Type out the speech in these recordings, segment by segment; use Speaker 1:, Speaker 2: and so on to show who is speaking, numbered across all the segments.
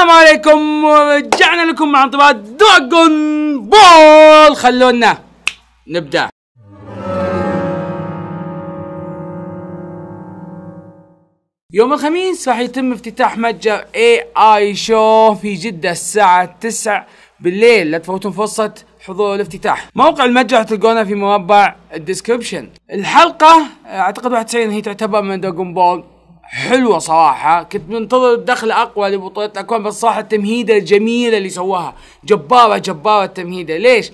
Speaker 1: السلام عليكم ورجعنا لكم مع انطباعات دراجون بول خلونا نبدأ يوم الخميس راح يتم افتتاح متجر اي اي شو في جدة الساعة 9 بالليل لا تفوتون فرصة حضور الافتتاح موقع المتجر تلقونه في مربع الديسكربشن الحلقة اعتقد 91 هي تعتبر من دراجون بول حلوه صراحه كنت منتظر الدخل اقوى لبطوله الاكوان بس صراحه التمهيده الجميله اللي سواها جباره جباره التمهيده ليش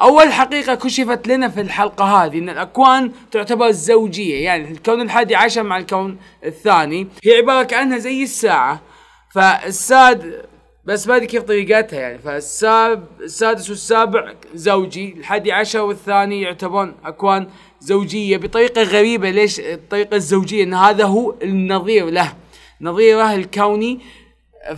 Speaker 1: اول حقيقه كشفت لنا في الحلقه هذه ان الاكوان تعتبر زوجيه يعني الكون الحادي عشر مع الكون الثاني هي عباره كانها زي الساعه فالساد بس ما ادري كيف طريقتها يعني فالسادس والسابع زوجي الحادي عشر والثاني يعتبرون اكوان زوجيه بطريقه غريبه ليش الطريقه الزوجيه ان هذا هو النظير له نظيره الكوني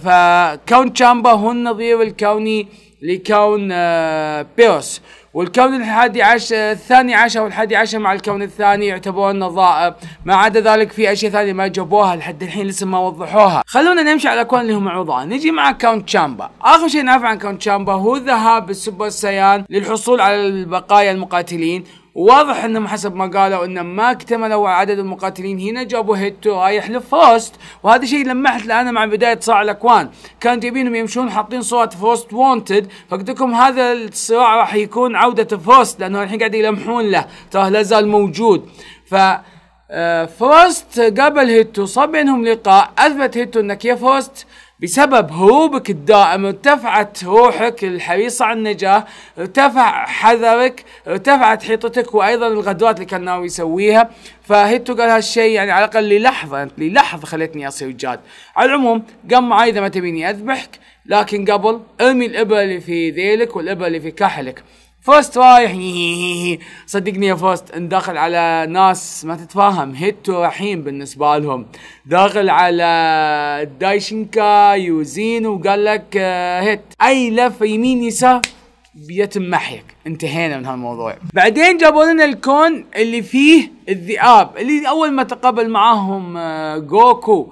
Speaker 1: فكون تشامبا هو النظير الكوني لكون آه، بيروس والكون الحادي عشر الثاني عشر والحادي عشر مع الكون الثاني يعتبرون نظائر ما عدا ذلك في اشياء ثانيه ما جابوها لحد الحين لسه ما وضحوها خلونا نمشي على الاكوان اللي هم عوضها نجي مع كاونت تشامبا اخر شيء نعرف عن كاونت تشامبا هو ذهاب السوبر سايان للحصول على البقايا المقاتلين واضح انهم حسب ما قالوا انه ما اكتملوا عدد المقاتلين هنا جابوا هيتو رايح لفوست وهذا شيء لمحت انا مع بدايه صراع الاكوان كان جايبينهم يمشون حاطين صوره فوست وونتد لكم هذا الصراع راح يكون عوده فوست لانه الحين قاعد يلمحون له تراه لا زال موجود ف آه، فوست قابل هيتو صار بينهم لقاء اثبت هيتو انك يا فوست بسبب هروبك الدائم ارتفعت روحك الحريصة على النجاة ارتفع حذرك ارتفعت حيطتك وأيضا الغدرات اللي كان ناوي يسويها فهيتو قال هالشيء يعني على الأقل للحظة للحظة خلتني أصير جاد على العموم قام معاي إذا ما تبيني أذبحك لكن قبل ارمي الإبرة اللي في ذيلك والإبرة اللي في كحلك فوست رايح صدقني يا فوست داخل على ناس ما تتفاهم هيتو رحيم بالنسبة لهم داخل على دايشنكا يوزين وقال لك آه، هيت اي لفة يمين يسار بيتم محيك انتهينا من هالموضوع بعدين جابوا لنا الكون اللي فيه الذئاب اللي اول ما تقابل معاهم آه، جوكو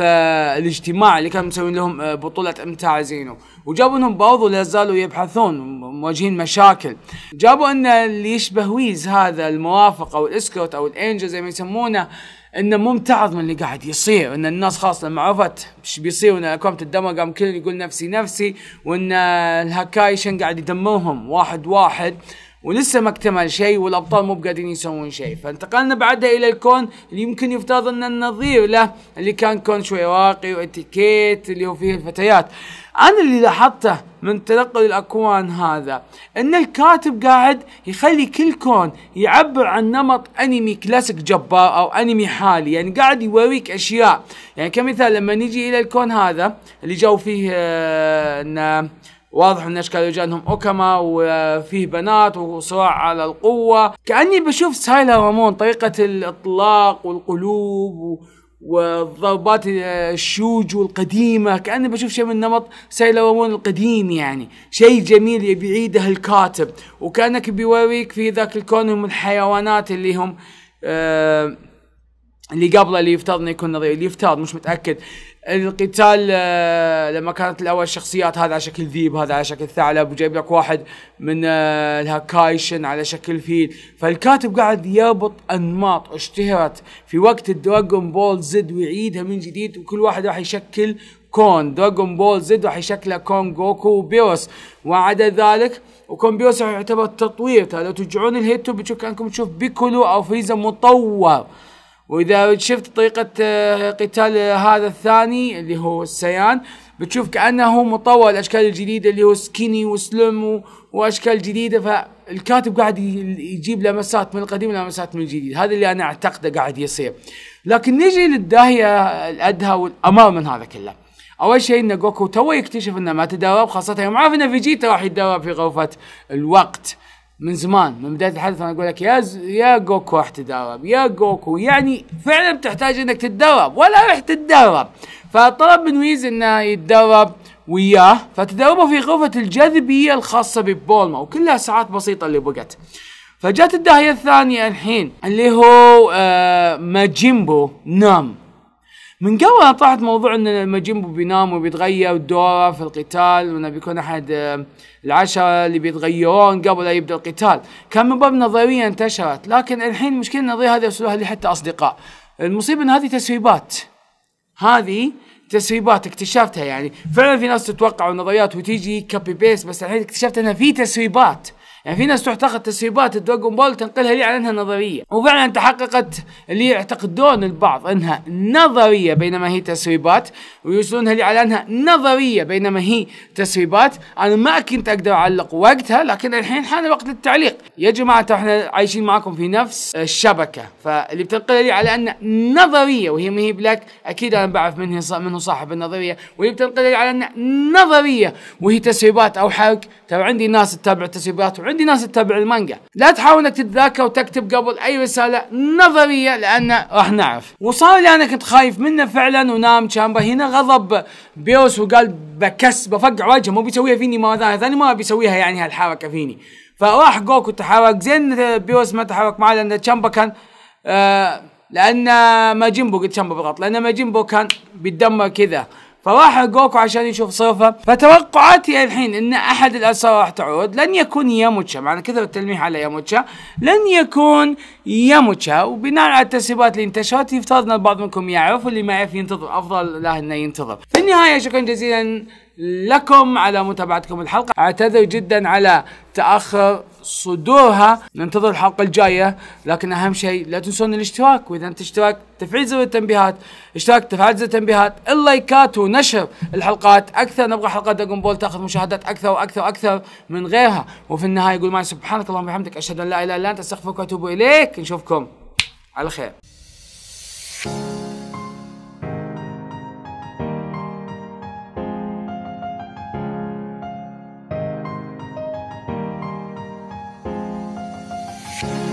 Speaker 1: فالاجتماع اللي كانوا مسوين لهم آه، بطوله امتاع زينو وجابوا انهم برضو لازالوا يبحثون مواجهين مشاكل جابوا ان اللي يشبه ويز هذا المرافق او الاسكوت او الانجل زي ما يسمونه انه ممتعض من اللي قاعد يصير ان الناس خلاص لما عرفت ايش بيصير وان الاكوام تدمر قام كل يقول نفسي نفسي وان الهكايشن قاعد يدمرهم واحد واحد ولسه ما اكتمل شيء والابطال مو بقادرين يسوون شيء فانتقلنا بعدها الى الكون اللي يمكن يفترض ان النظير له اللي كان كون شوي راقي واتيكيت اللي هو فيه الفتيات انا اللي لاحظته من تنقل الاكوان هذا ان الكاتب قاعد يخلي كل كون يعبر عن نمط انمي كلاسيك جبار او انمي حالي يعني قاعد يوريك اشياء يعني كمثال لما نجي الى الكون هذا اللي جو فيه آه واضح ان اشكال رجالهم اوكاما وفيه بنات وصراع على القوه كاني بشوف سايلا رامون طريقه الاطلاق والقلوب والضربات الشوجو القديمة كأني بشوف شيء من نمط سايلا رامون القديم يعني شيء جميل يبي يعيده الكاتب وكأنك بيوريك في ذاك الكون هم الحيوانات اللي هم آه اللي قبله اللي يفترض انه يكون نظير اللي يفترض مش متأكد القتال آه، لما كانت الاول الشخصيات هذا على شكل ذيب هذا على شكل ثعلب وجايب لك واحد من الهاكايشن آه، على شكل فيل فالكاتب قاعد يربط انماط اشتهرت في وقت الدراغون بول زد ويعيدها من جديد وكل واحد راح يشكل كون دراغون بول زد راح يشكله كون جوكو وبيروس وعدا ذلك وكون بيروس يعتبر تطوير لو ترجعون الهيتو بتشوف كانكم تشوف بيكولو او فريزا مطور واذا شفت طريقه آه، قتال هذا الثاني اللي هو السيان بتشوف كانه هو مطور الاشكال الجديده اللي هو سكيني وسلم واشكال جديده فالكاتب قاعد يجيب لمسات من القديم لمسات من الجديد هذا اللي انا اعتقده قاعد يصير لكن نجي للداهيه الادهى والامام من هذا كله اول شيء ان جوكو تو يكتشف انه ما تداوب خاصه يوم عرف ان فيجيتا راح يتداوب في غرفه الوقت من زمان من بدايه الحدث انا اقول لك يا ز... يا جوكو راح تدرب يا جوكو يعني فعلا بتحتاج انك تتدرب ولا راح تتدرب فطلب من ويز انه يتدرب وياه فتدربوا في غرفة الجاذبية الخاصة ببولما وكلها ساعات بسيطة اللي بقت فجات الداهية الثانية الحين اللي هو آه ماجيمبو نام من قبل طرحت موضوع ان لما جيمبو بينام وبيتغير دوره في القتال وانه بيكون احد آه، العشره اللي بيتغيرون قبل لا يبدا القتال، كان من باب نظريه انتشرت، لكن الحين المشكله النظريه هذه وصلوها لي حتى اصدقاء. المصيبه ان هذه تسريبات. هذه تسريبات اكتشفتها يعني، فعلا في ناس تتوقع النظريات وتيجي كوبي بيست بس الحين اكتشفت انها في تسريبات. يعني في ناس تعتقد تسريبات الدراجون بول تنقلها لي على انها نظريه وفعلا تحققت اللي يعتقدون البعض انها نظريه بينما هي تسريبات ويوصلونها لي على انها نظريه بينما هي تسريبات انا ما كنت اقدر اعلق وقتها لكن الحين حان وقت التعليق يا جماعه احنا عايشين معكم في نفس الشبكه فاللي بتنقلها لي على انها نظريه وهي ما هي بلاك اكيد انا بعرف من منه صاحب النظريه واللي بتنقلها لي على انها نظريه وهي تسريبات او حرق ترى عندي ناس تتابع التسريبات عندي ناس تتابع المانجا لا تحاول انك تتذاكر وتكتب قبل اي رساله نظريه لان راح نعرف وصار اللي انا كنت خايف منه فعلا ونام شامبا هنا غضب بيوس وقال بكس بفقع وجهه مو بيسويها فيني مره ثانيه ما بيسويها يعني هالحركه فيني فراح جوكو تحرك زين بيوس ما تحرك معه لان تشامبا كان آه لان ماجيمبو قلت تشامبا بالغلط لان ماجيمبو كان بيتدمر كذا فراح جوكو عشان يشوف صيفه فتوقعاتي الحين ان احد الاسرى راح تعود لن يكون ياموتشا معنى كذا التلميح على ياموتشا لن يكون ياموتشا وبناء على التسريبات اللي انتشرت يفترض ان البعض منكم يعرف واللي ما يعرف ينتظر افضل له انه ينتظر في النهايه شكرا جزيلا لكم على متابعتكم الحلقة أعتذر جدا على تأخر صدورها ننتظر الحلقة الجاية لكن أهم شيء لا تنسون الاشتراك وإذا أنت اشتراك تفعيل زر التنبيهات اشتراك تفعيل زر التنبيهات اللايكات ونشر الحلقات أكثر نبغى حلقات دقون بول تأخذ مشاهدات أكثر وأكثر وأكثر من غيرها وفي النهاية يقول معي سبحانك اللهم وبحمدك أشهد أن لا إله إلا أنت أستغفرك وأتوب إليك نشوفكم على خير life.